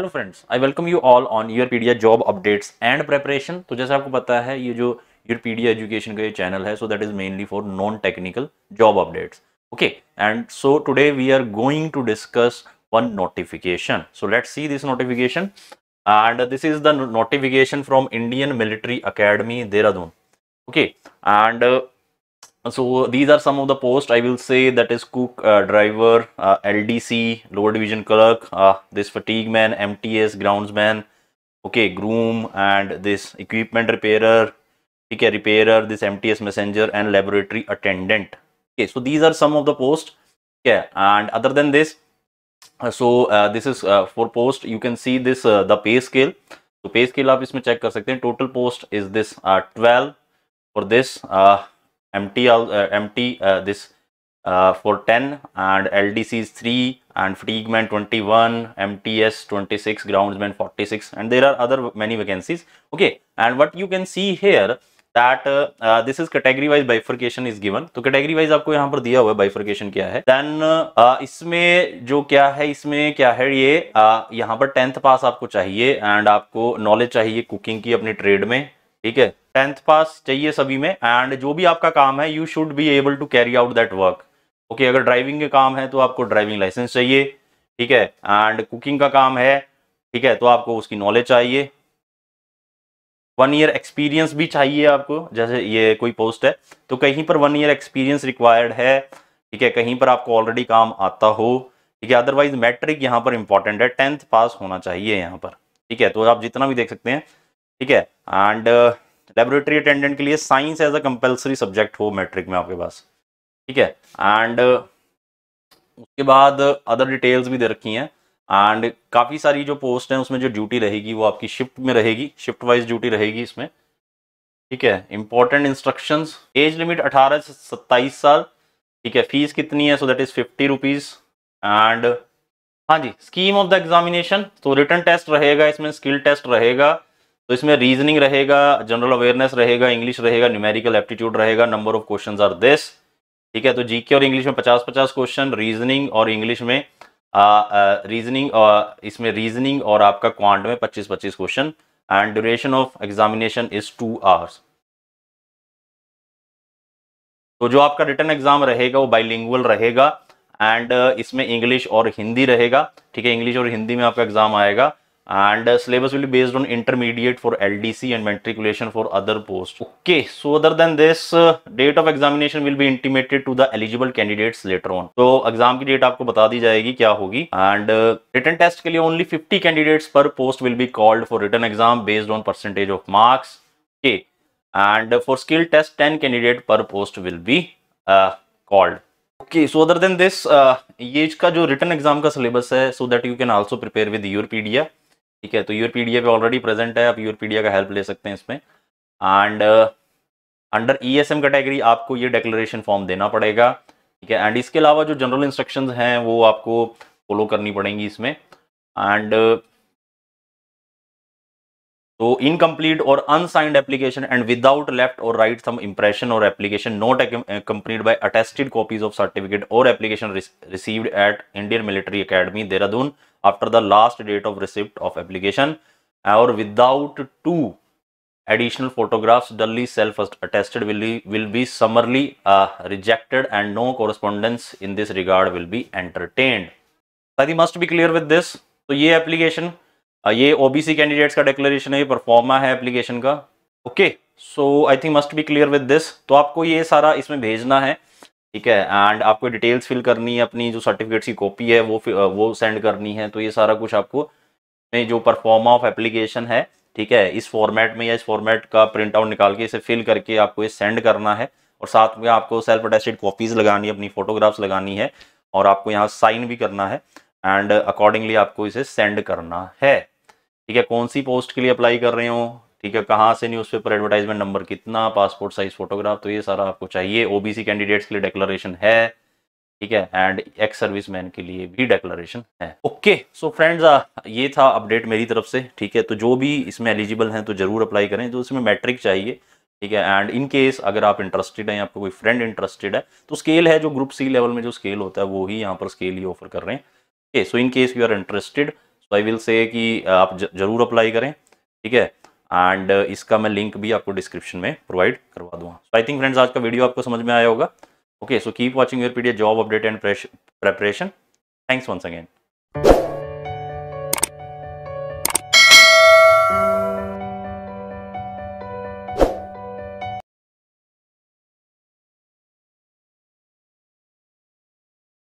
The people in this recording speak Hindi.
Hello friends I welcome you all on Europedia job updates and preparation तो जैसे आपको पता है ये जो यूरपीडिया एजुकेशन का ये चैनल है so that is mainly for non technical job updates okay and so today we are going to discuss one notification so let see this notification and this is the notification from Indian military academy Dehradun okay and so these are some of the posts i will say that is cook uh, driver uh, ldc lower division clerk uh, this fatigue man mts groundsman okay groom and this equipment repairer okay repairer this mts messenger and laboratory attendant okay so these are some of the posts yeah and other than this uh, so uh, this is uh, for post you can see this the pay scale so pay scale आप इसमें check कर सकते total post is this uh, 12 for this uh, MT, uh, empty uh, this uh, for 10 and LDC is 3 and Freakman 21, MTS 26, Groundsman 46 and there are other many vacancies. Okay, and what you can see here that uh, uh, this is category wise bifurcation is given so category wise aapko yahan par diya hua है bifurcation kya hai then uh, uh, isme jo kya hai isme kya hai ye uh, yahan par 10th pass aapko chahiye and aapko knowledge chahiye cooking ki apne trade mein theek hai tenth pass चाहिए सभी में एंड जो भी आपका काम है you should be able to carry out that work okay अगर ड्राइविंग के काम है तो आपको ड्राइविंग लाइसेंस चाहिए ठीक है एंड कुकिंग का काम है ठीक है तो आपको उसकी नॉलेज चाहिए वन ईयर एक्सपीरियंस भी चाहिए आपको जैसे ये कोई पोस्ट है तो कहीं पर वन ईयर एक्सपीरियंस रिक्वायर्ड है ठीक है कहीं पर आपको ऑलरेडी काम आता हो ठीक है अदरवाइज मैट्रिक यहाँ पर इंपॉर्टेंट है टेंथ पास होना चाहिए यहाँ पर ठीक है तो आप जितना भी देख सकते हैं ठीक है एंड लेबोरेटरी अटेंडेंट के लिए science as a compulsory subject हो मैट्रिक में आपके पास ठीक है एंड उसके बाद अदर डिटेल्स भी दे रखी हैं एंड काफ़ी सारी जो पोस्ट हैं उसमें जो ड्यूटी रहेगी वो आपकी शिफ्ट में रहेगी शिफ्ट वाइज ड्यूटी रहेगी इसमें ठीक है इंपॉर्टेंट इंस्ट्रक्शंस एज लिमिट 18 से 27 साल ठीक है फीस कितनी है so that is fifty rupees and हाँ जी स्कीम ऑफ द एग्जामिनेशन तो रिटर्न टेस्ट रहेगा इसमें स्किल टेस्ट रहेगा तो इसमें रीजनिंग रहेगा जनरल अवेयरनेस रहेगा इंग्लिश रहेगा न्यूमेरिकल एप्टीट्यूड रहेगा number of question are this ठीक है तो जीके और इंग्लिश में पचास पचास क्वेश्चन रीजनिंग और इंग्लिश में रीजनिंग इसमें रीजनिंग और आपका क्वांट में पच्चीस पच्चीस question and duration of examination is to hours तो जो आपका रिटर्न एग्जाम रहेगा वो बाइलिंगुअल रहेगा एंड इसमें इंग्लिश और हिंदी रहेगा ठीक है इंग्लिश और हिंदी में आपका एग्जाम आएगा and uh, syllabus will be based on intermediate for LDC and matriculation for other post Okay, so other than this, uh, date of examination will be intimated to the eligible candidates later on. So exam ki date aapko bata di jayegi kya hogi and uh, written test ke liye only 50 candidates per post will be called for written exam based on percentage of marks. Okay, and uh, for skill test 10 candidate per post will be uh, called. Okay so other than this ये इसका जो रिटर्न एग्जाम का सिलेबस है so that you can also prepare with your Pedia ठीक है तो यूर ऑलरेडी प्रेजेंट है आप यूर का हेल्प ले सकते हैं इसमें and under E S M category आपको ये डेक्लेशन फॉर्म देना पड़ेगा ठीक है एंड इसके अलावा जो जनरल इंस्ट्रक्शंस हैं वो आपको फॉलो करनी पड़ेंगी इसमें एंड uh, तो इनकम्प्लीट और unsigned application and without left और राइट सम इंप्रेशन और application not complete by attested copies of certificate और application received at Indian Military Academy Dehradun after the last date of receipt of application और without two additional photographs duly self attested will be summarily rejected and no correspondence in this regard will be entertained they must be clear with this तो ये एप्लीकेशन ये ओबीसी कैंडिडेट्स का डिक्लेरेशन है परफॉर्मा है एप्लीकेशन का okay so I think must be clear with this तो आपको ये सारा इसमें भेजना है ठीक है एंड आपको डिटेल्स फिल करनी है अपनी जो सर्टिफिकेट्स की कॉपी है वो वो सेंड करनी है तो ये सारा कुछ आपको में जो परफॉर्मा ऑफ एप्लीकेशन है ठीक है इस फॉर्मेट में या इस फॉर्मेट का प्रिंट आउट निकाल के इसे फिल करके आपको ये सेंड करना है और साथ में आपको सेल्फ अटेस्टेड कॉपीज लगानी है अपनी फोटोग्राफ्स लगानी है और आपको यहाँ साइन भी करना है एंड अकॉर्डिंगली आपको इसे सेंड करना है ठीक है कौन सी पोस्ट के लिए अप्लाई कर रहे हो ठीक है कहाँ से न्यूज पेपर एडवर्टाइजमेंट नंबर कितना पासपोर्ट साइज फोटोग्राफ तो ये सारा आपको चाहिए ओबीसी कैंडिडेट्स के लिए डेक्लरेशन है ठीक है एंड एक्स सर्विस मैन के लिए भी डेक्लरेशन है ओके सो फ्रेंड्स ये था अपडेट मेरी तरफ से ठीक है तो जो भी इसमें एलिजिबल हैं तो जरूर अप्लाई करें जो इसमें मैट्रिक चाहिए ठीक है एंड इन केस अगर आप इंटरेस्टेड हैं आपको कोई फ्रेंड इंटरेस्टेड है तो स्केल है जो ग्रुप सी लेवल में जो स्केल होता है वो ही यहाँ पर स्केल ही ऑफर कर रहे हैं okay so in case you are interested I will say कि uh, आप ज़रूर अप्लाई करें ठीक है एंड uh, इसका मैं लिंक भी आपको डिस्क्रिप्शन में प्रोवाइड करवा दूंगा सो आई थिंक फ्रेंड्स आज का वीडियो आपको समझ में आया होगा okay so keep watching your Pedia job update and preparation thanks once again